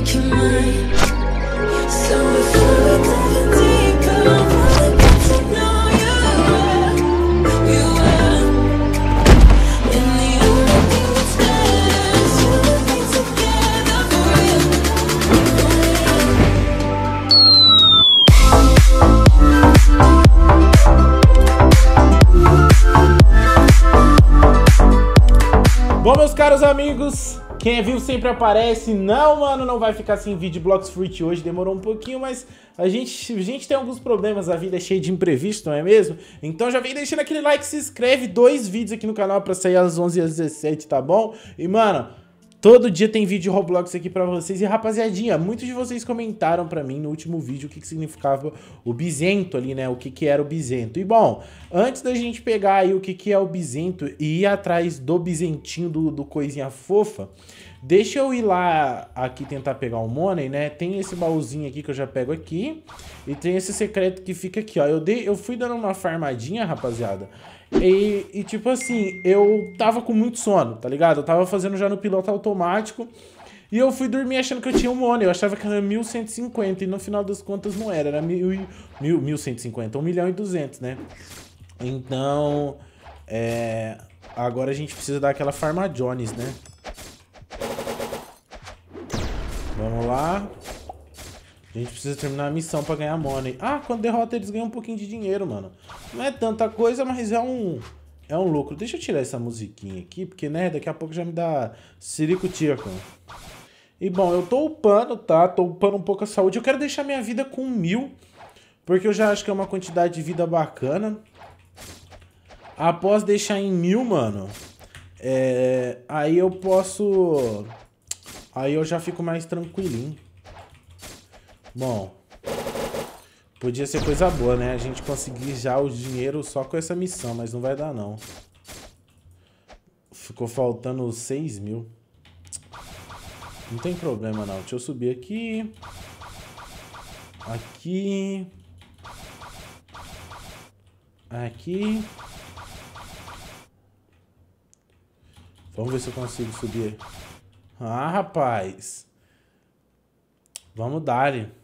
making mine Quem é vivo sempre aparece. Não, mano, não vai ficar sem vídeo Blocks Fruit hoje. Demorou um pouquinho, mas a gente, a gente tem alguns problemas. A vida é cheia de imprevisto, não é mesmo? Então já vem deixando aquele like, se inscreve. Dois vídeos aqui no canal pra sair às 11 e às 17, tá bom? E, mano... Todo dia tem vídeo Roblox aqui pra vocês. E rapaziadinha, muitos de vocês comentaram pra mim no último vídeo o que, que significava o bisento ali, né? O que, que era o bisento. E bom, antes da gente pegar aí o que, que é o bisento e ir atrás do bisentinho, do, do coisinha fofa, deixa eu ir lá aqui tentar pegar o money, né? Tem esse baúzinho aqui que eu já pego aqui. E tem esse secreto que fica aqui, ó. Eu, dei, eu fui dando uma farmadinha, rapaziada. E, e, tipo assim, eu tava com muito sono, tá ligado? Eu tava fazendo já no piloto automático. E eu fui dormir achando que eu tinha um money. Eu achava que era 1150. E no final das contas não era. Era mil, mil, 1150. 1 milhão e 200, né? Então. É, agora a gente precisa dar aquela Farma Jones, né? Vamos lá. A gente precisa terminar a missão pra ganhar money. Ah, quando derrota eles ganham um pouquinho de dinheiro, mano. Não é tanta coisa, mas é um. É um lucro. Deixa eu tirar essa musiquinha aqui, porque, né, daqui a pouco já me dá sirico tico. E, bom, eu tô upando, tá? Tô upando um pouco a saúde. Eu quero deixar minha vida com mil, porque eu já acho que é uma quantidade de vida bacana. Após deixar em mil, mano, é... aí eu posso... Aí eu já fico mais tranquilinho. Bom, Podia ser coisa boa, né? A gente conseguir já o dinheiro só com essa missão, mas não vai dar, não. Ficou faltando 6 mil. Não tem problema, não. Deixa eu subir aqui. Aqui. Aqui. Vamos ver se eu consigo subir. Ah, rapaz. Vamos dar.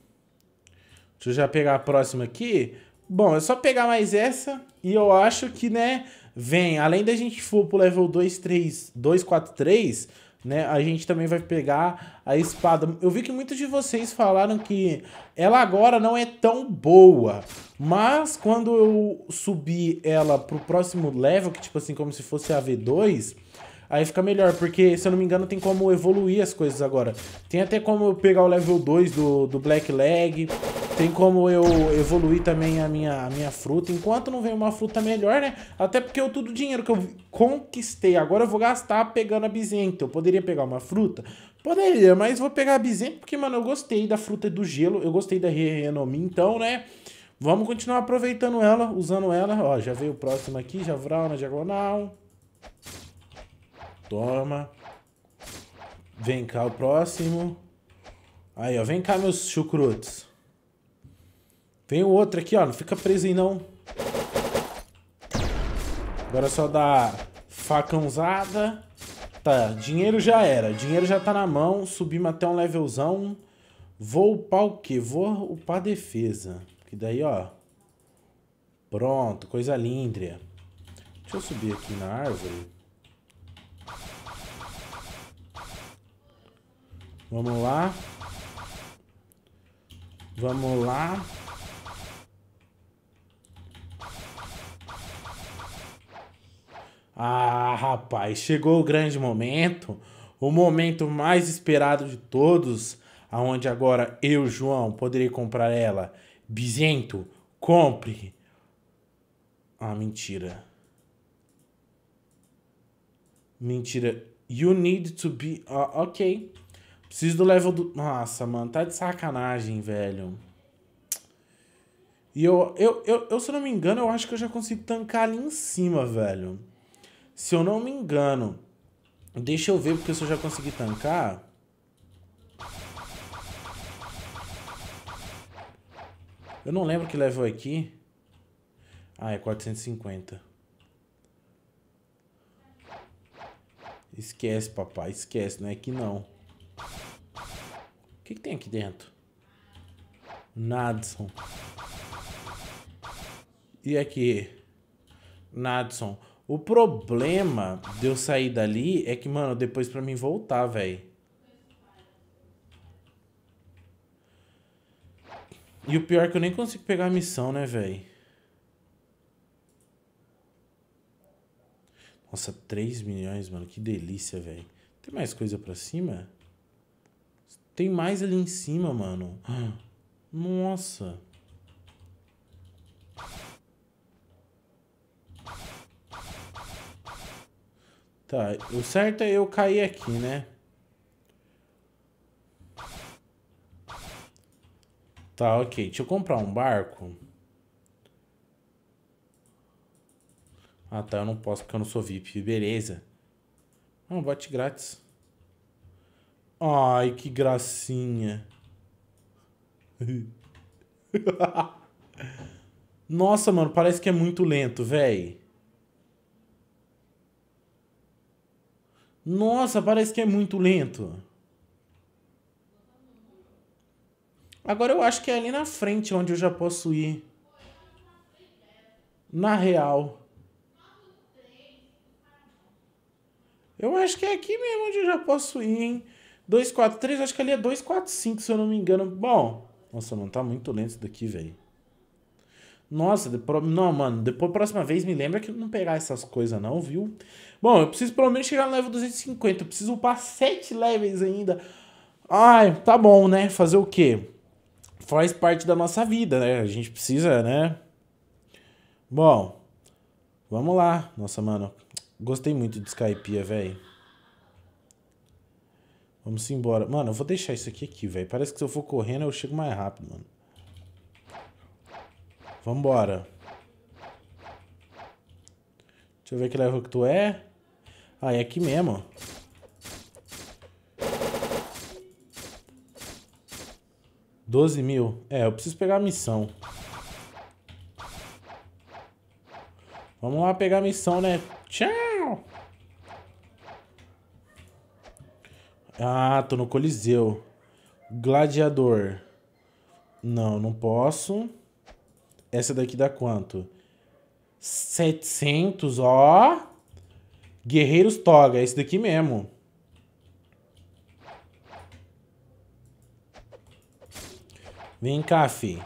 Deixa eu já pegar a próxima aqui. Bom, é só pegar mais essa e eu acho que, né, vem, além da gente for pro level 2, 3, 2, 4, 3, né, a gente também vai pegar a espada. Eu vi que muitos de vocês falaram que ela agora não é tão boa, mas quando eu subir ela pro próximo level, que tipo assim, como se fosse a V2, aí fica melhor, porque se eu não me engano tem como evoluir as coisas agora. Tem até como eu pegar o level 2 do, do Black Leg, tem como eu evoluir também a minha, a minha fruta, enquanto não vem uma fruta melhor, né? Até porque eu tudo dinheiro que eu conquistei, agora eu vou gastar pegando a bisenta. Eu poderia pegar uma fruta? Poderia, mas vou pegar a bisenta porque, mano, eu gostei da fruta do gelo, eu gostei da Renomi, então, né? Vamos continuar aproveitando ela, usando ela. Ó, já veio o próximo aqui, já vral na diagonal. Toma. Vem cá o próximo. Aí, ó, vem cá meus chucrutos. Tem outro aqui, ó. Não fica preso aí, não. Agora é só dar facãozada. Tá, dinheiro já era. Dinheiro já tá na mão. Subimos até um levelzão. Vou upar o quê? Vou upar defesa. Que daí, ó. Pronto, coisa lindria. Deixa eu subir aqui na árvore. Vamos lá. Vamos lá. Ah, rapaz, chegou o grande momento, o momento mais esperado de todos, aonde agora eu, João, poderei comprar ela. Bizento, compre. Ah, mentira. Mentira. You need to be... Ah, ok. Preciso do level do... Nossa, mano, tá de sacanagem, velho. E eu, eu, eu, eu, se não me engano, eu acho que eu já consigo tancar ali em cima, velho. Se eu não me engano. Deixa eu ver, porque se eu já consegui tancar... Eu não lembro que level é aqui. Ah, é 450. Esquece, papai. Esquece, não é que não. O que, que tem aqui dentro? Nadson. E aqui? Nadson. O problema de eu sair dali é que, mano, depois pra mim voltar, velho. E o pior é que eu nem consigo pegar a missão, né, velho? Nossa, 3 milhões, mano. Que delícia, velho. Tem mais coisa pra cima? Tem mais ali em cima, mano. Nossa. Tá, o certo é eu cair aqui, né? Tá, ok. Deixa eu comprar um barco. Ah, tá. Eu não posso porque eu não sou VIP. Beleza. Ah, um bote grátis. Ai, que gracinha. Nossa, mano. Parece que é muito lento, velho. Nossa, parece que é muito lento. Agora eu acho que é ali na frente onde eu já posso ir. Na real. Eu acho que é aqui mesmo onde eu já posso ir, hein? 243, acho que ali é 245, se eu não me engano. Bom, nossa, não tá muito lento isso daqui, velho. Nossa, depois, não, mano, depois próxima vez me lembra que não pegar essas coisas não, viu? Bom, eu preciso pelo menos chegar no level 250, eu preciso upar 7 levels ainda. Ai, tá bom, né? Fazer o quê? Faz parte da nossa vida, né? A gente precisa, né? Bom, vamos lá. Nossa, mano, gostei muito de Skypeia velho. Vamos embora. Mano, eu vou deixar isso aqui aqui, velho. Parece que se eu for correndo eu chego mais rápido, mano. Vambora. Deixa eu ver que level que tu é. Ah, é aqui mesmo. Doze mil. É, eu preciso pegar a missão. Vamos lá pegar a missão, né? Tchau! Ah, tô no Coliseu. Gladiador. Não, não posso. Essa daqui dá quanto? 700, ó. Guerreiros Toga, é esse daqui mesmo. Vem cá, fi.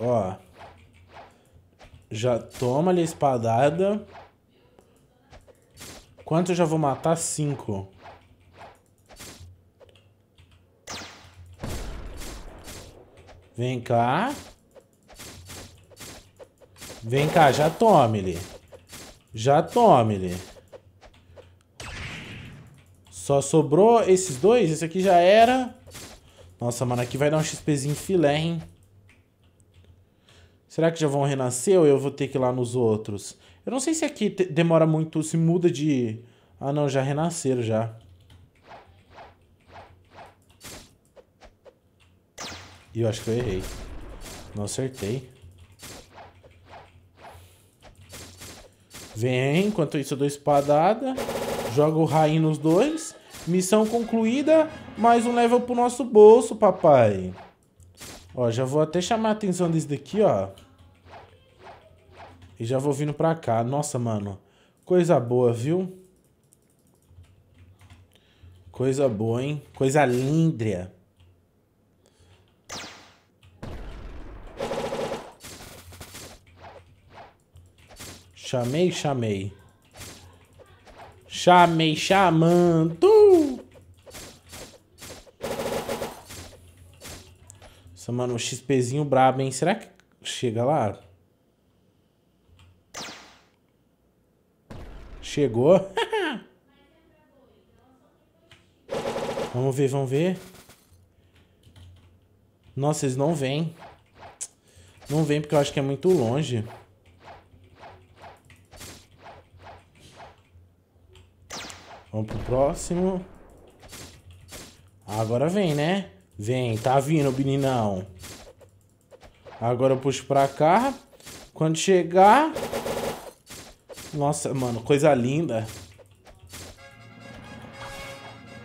Ó. Já toma ali a espadada. Quanto eu já vou matar? Cinco. Vem cá. Vem cá, já tome ele. Já tome ele. Só sobrou esses dois. Esse aqui já era. Nossa, mano, aqui vai dar um XPzinho filé, hein? Será que já vão renascer ou eu vou ter que ir lá nos outros? Eu não sei se aqui demora muito, se muda de... Ah, não, já renasceram, já. E eu acho que eu errei. Não acertei. Vem, enquanto isso eu dou espadada. Jogo o rain nos dois. Missão concluída, mais um level pro nosso bolso, papai. Ó, já vou até chamar a atenção desse daqui, ó. E já vou vindo pra cá. Nossa, mano. Coisa boa, viu? Coisa boa, hein? Coisa lindria. Chamei, chamei. Chamei, chamando. Nossa, mano, um XPzinho brabo, hein? Será que chega lá? Chegou. vamos ver, vamos ver. Nossa, eles não vêm. Não vêm porque eu acho que é muito longe. Vamos pro próximo. Ah, agora vem, né? Vem, tá vindo, meninão. Agora eu puxo pra cá. Quando chegar... Nossa, mano, coisa linda.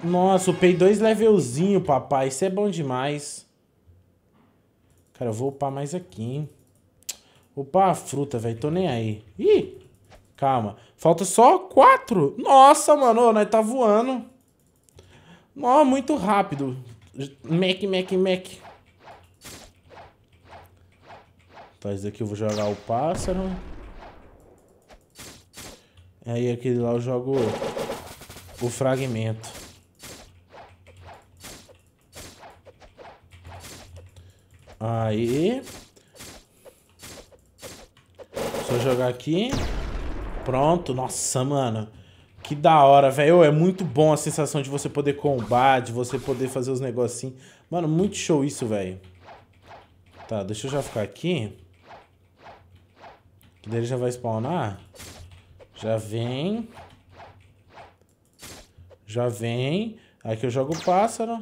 Nossa, upei dois levelzinho, papai. Isso é bom demais. Cara, eu vou upar mais aqui, hein? Upar a fruta, velho. Tô nem aí. Ih! Calma. Falta só quatro. Nossa, mano, nós tá voando. Ó, muito rápido. Mac, Mac, Mac. Tá, esse daqui eu vou jogar o pássaro. Aí é, aquele lá eu jogo o fragmento. Aí. Só jogar aqui pronto. Nossa, mano. Que da hora, velho. É muito bom a sensação de você poder combar, de você poder fazer os negocinhos. Mano, muito show isso, velho. Tá, deixa eu já ficar aqui. Que daí ele já vai spawnar. Já vem. Já vem. Aqui eu jogo o pássaro.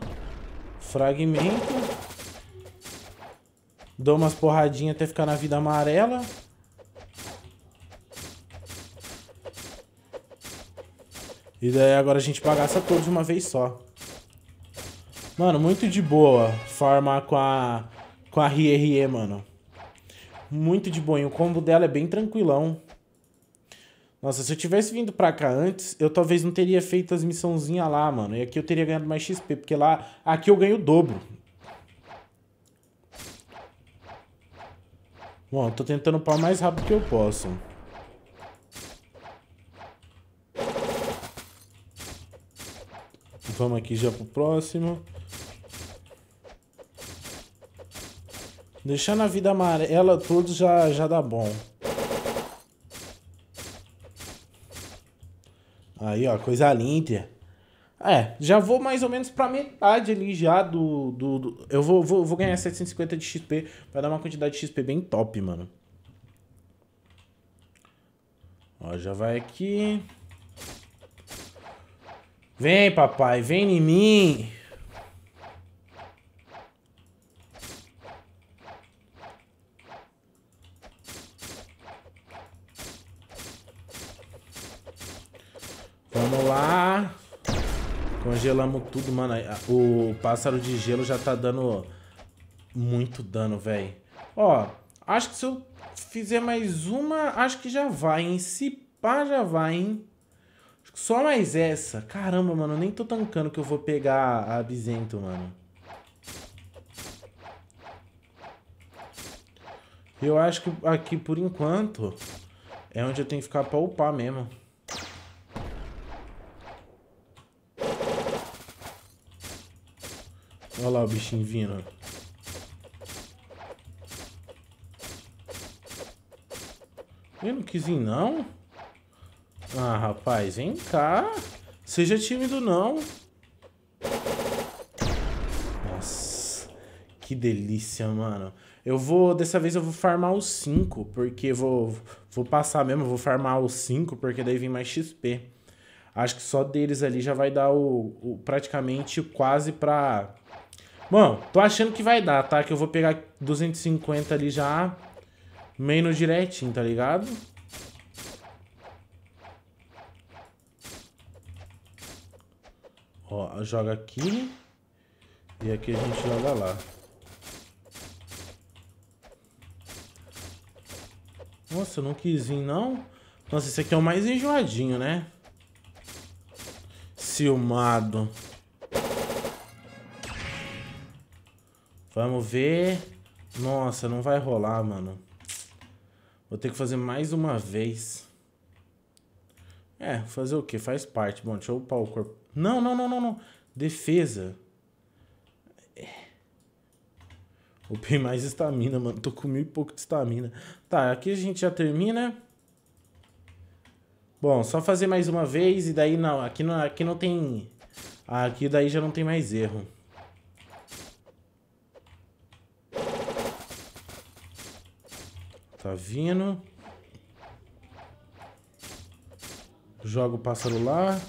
Fragmento. Dou umas porradinhas até ficar na vida amarela. E daí agora a gente bagaça todos uma vez só. Mano, muito de boa farmar com a, com a Rie Rie, mano. Muito de boa. E o combo dela é bem tranquilão. Nossa, se eu tivesse vindo pra cá antes, eu talvez não teria feito as missãozinhas lá, mano. E aqui eu teria ganhado mais XP, porque lá... Aqui eu ganho o dobro. Bom, eu tô tentando o mais rápido que eu posso. Vamos aqui já pro próximo. Deixar na vida amarela tudo já, já dá bom. Aí, ó, coisa linda É, já vou mais ou menos pra metade ali já do... do, do... eu vou, vou, vou ganhar 750 de XP. Vai dar uma quantidade de XP bem top, mano. Ó, já vai aqui... Vem, papai, vem em mim. Vamos lá. Congelamos tudo, mano. O pássaro de gelo já tá dando muito dano, velho. Ó, acho que se eu fizer mais uma, acho que já vai, hein? Se pá, já vai, hein? Só mais essa. Caramba, mano, eu nem tô tancando que eu vou pegar a Bizento, mano. Eu acho que aqui, por enquanto, é onde eu tenho que ficar pra upar mesmo. Olha lá o bichinho vindo. Ele não quis ir, não? Ah, rapaz, vem cá. Seja tímido, não. Nossa, que delícia, mano. Eu vou, dessa vez eu vou farmar os 5, porque vou, vou passar mesmo, vou farmar os 5, porque daí vem mais XP. Acho que só deles ali já vai dar o, o praticamente quase pra... Bom, tô achando que vai dar, tá? Que eu vou pegar 250 ali já meio no direitinho, tá ligado? Ó, joga aqui. E aqui a gente joga lá. Nossa, eu não quis vir, não. Nossa, esse aqui é o mais enjoadinho, né? silmado Vamos ver. Nossa, não vai rolar, mano. Vou ter que fazer mais uma vez. É, fazer o que? Faz parte. Bom, deixa eu upar o corpo. Não, não, não, não, não. Defesa. É. Upei mais estamina, mano. Tô com mil e pouco de estamina. Tá, aqui a gente já termina. Bom, só fazer mais uma vez e daí não. Aqui não, aqui não tem... Aqui daí já não tem mais erro. Tá vindo. Jogo para lá.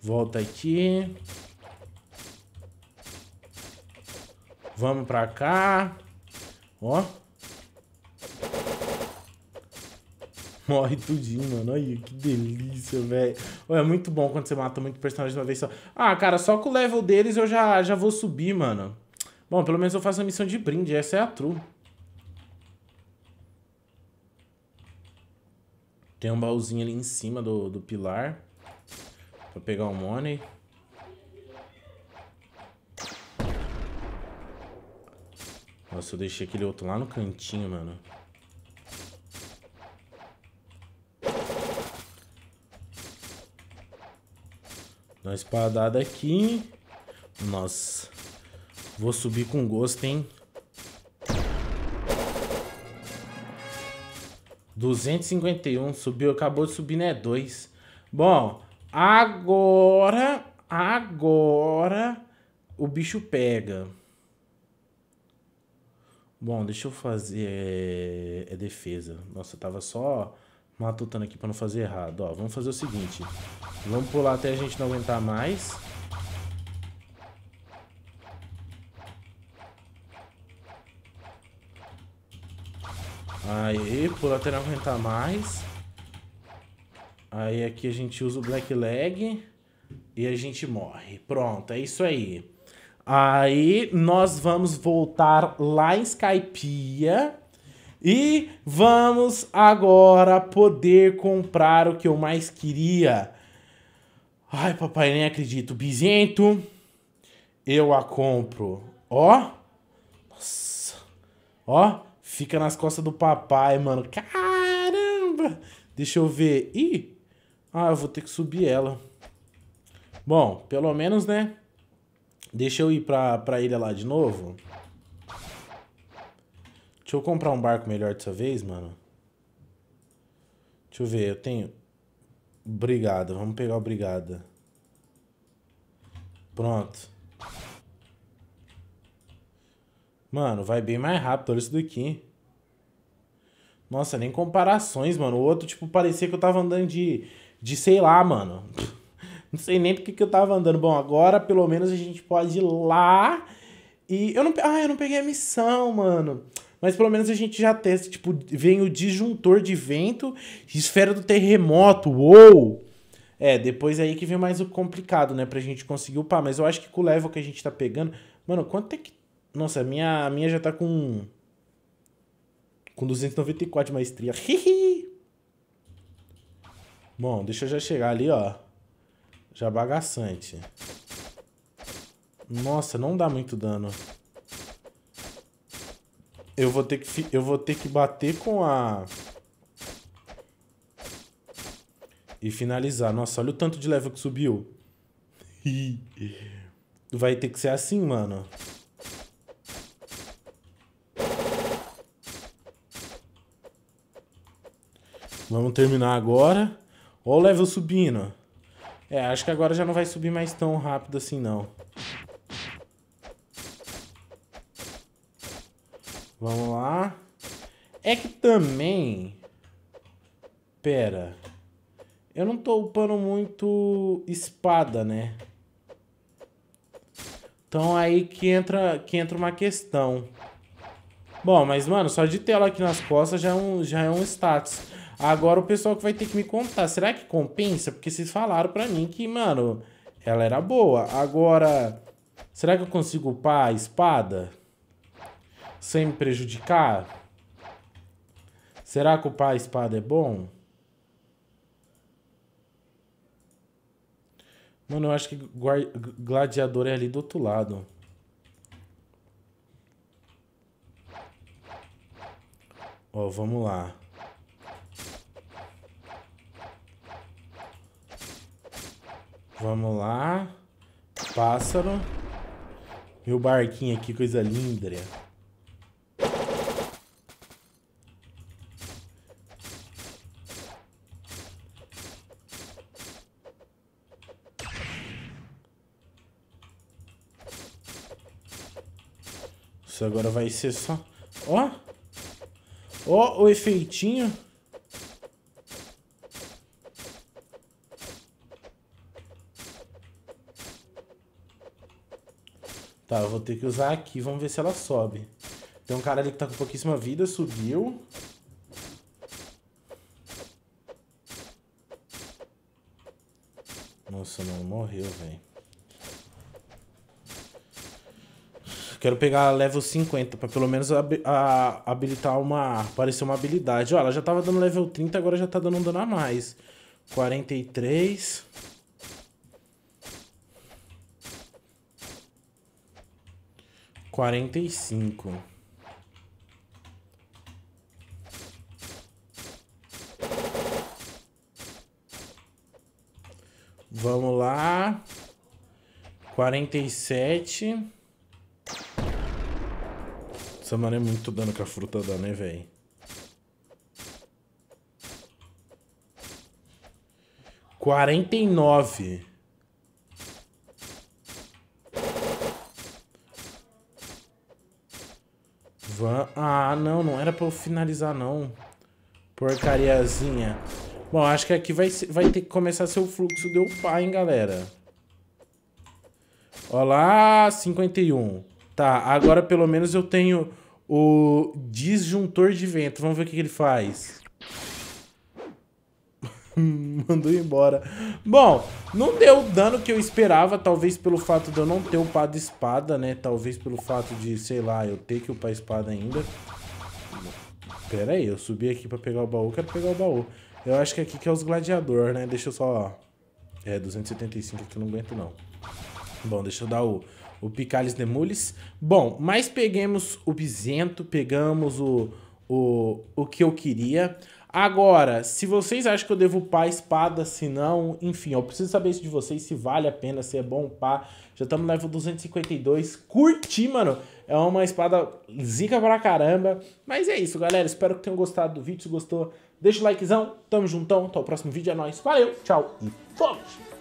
Volta aqui. Vamos para cá. Ó. Morre tudinho, mano. Olha que delícia, velho. É muito bom quando você mata muito personagem de uma vez só. Ah, cara, só com o level deles eu já, já vou subir, mano. Bom, pelo menos eu faço a missão de brinde. Essa é a true. Tem um baúzinho ali em cima do, do pilar. Pra pegar o money. Nossa, eu deixei aquele outro lá no cantinho, mano. Dá uma espadada aqui. Nossa. Vou subir com gosto, hein? 251, subiu, acabou de subir, né? 2. Bom, agora, agora o bicho pega. Bom, deixa eu fazer. É, é defesa. Nossa, eu tava só matutando aqui pra não fazer errado. Ó, vamos fazer o seguinte: vamos pular até a gente não aguentar mais. Aí, pro lateral aguentar mais. Aí aqui a gente usa o black leg. E a gente morre. Pronto, é isso aí. Aí nós vamos voltar lá em Skypia. E vamos agora poder comprar o que eu mais queria. Ai, papai, nem acredito. Bizento, eu a compro. Ó. Nossa. Ó, Fica nas costas do papai, mano. Caramba! Deixa eu ver. Ih! Ah, eu vou ter que subir ela. Bom, pelo menos, né? Deixa eu ir pra, pra ilha lá de novo. Deixa eu comprar um barco melhor dessa vez, mano. Deixa eu ver, eu tenho... Brigada, vamos pegar o Brigada. Pronto. Mano, vai bem mais rápido, olha isso daqui. Nossa, nem comparações, mano. O outro, tipo, parecia que eu tava andando de, de sei lá, mano. Não sei nem porque que eu tava andando. Bom, agora pelo menos a gente pode ir lá e... Eu não... Ah, eu não peguei a missão, mano. Mas pelo menos a gente já testa, tipo, vem o disjuntor de vento esfera do terremoto, uou! É, depois aí que vem mais o complicado, né, pra gente conseguir upar. Mas eu acho que com o level que a gente tá pegando... Mano, quanto é que nossa, a minha, a minha já tá com. Com 294 de maestria. Hihi! Bom, deixa eu já chegar ali, ó. Já bagaçante. Nossa, não dá muito dano. Eu vou ter que eu vou ter que bater com a e finalizar. Nossa, olha o tanto de level que subiu. Vai ter que ser assim, mano. Vamos terminar agora. Olha o level subindo. É, acho que agora já não vai subir mais tão rápido assim, não. Vamos lá. É que também... Pera. Eu não tô upando muito espada, né? Então aí que entra, que entra uma questão. Bom, mas mano, só de ter la aqui nas costas já é um, já é um status. Agora o pessoal que vai ter que me contar, será que compensa? Porque vocês falaram para mim que, mano, ela era boa. Agora, será que eu consigo upar a espada? Sem me prejudicar? Será que upar a espada é bom? Mano, eu acho que gladiador é ali do outro lado. Ó, vamos lá. Vamos lá. Pássaro. E o barquinho aqui, coisa linda. Isso agora vai ser só... Ó! Ó o efeitinho. Tá, eu vou ter que usar aqui. Vamos ver se ela sobe. Tem um cara ali que tá com pouquíssima vida. Subiu. Nossa, não. Morreu, velho. Quero pegar level 50 pra pelo menos hab habilitar uma... Aparecer uma habilidade. Ó, ela já tava dando level 30, agora já tá dando um dano a mais. 43... quarenta e cinco Vamos lá. quarenta e sete Essa mana é muito dano que a fruta dá, né, velho? quarenta e nove Ah, não, não era pra eu finalizar, não. Porcariazinha. Bom, acho que aqui vai, vai ter que começar seu fluxo de upar, hein, galera. Ó lá, 51. Tá, agora pelo menos eu tenho o disjuntor de vento. Vamos ver o que, que ele faz. Mandou embora. Bom, não deu o dano que eu esperava, talvez pelo fato de eu não ter upado espada, né? Talvez pelo fato de, sei lá, eu ter que upar espada ainda. Pera aí, eu subi aqui pra pegar o baú, quero pegar o baú. Eu acho que aqui que é os gladiador, né? Deixa eu só... É, 275 aqui eu não aguento não. Bom, deixa eu dar o, o Picalis Demulis. Bom, mas peguemos o Bizento, pegamos o, o, o que eu queria. Agora, se vocês acham que eu devo a espada, se não, enfim, eu preciso saber isso de vocês, se vale a pena, se é bom upar. Já estamos no level 252. Curti, mano. É uma espada zica pra caramba. Mas é isso, galera. Espero que tenham gostado do vídeo. Se gostou, deixa o likezão. Tamo juntão. Até o próximo vídeo. É nóis. Valeu, tchau e fomos!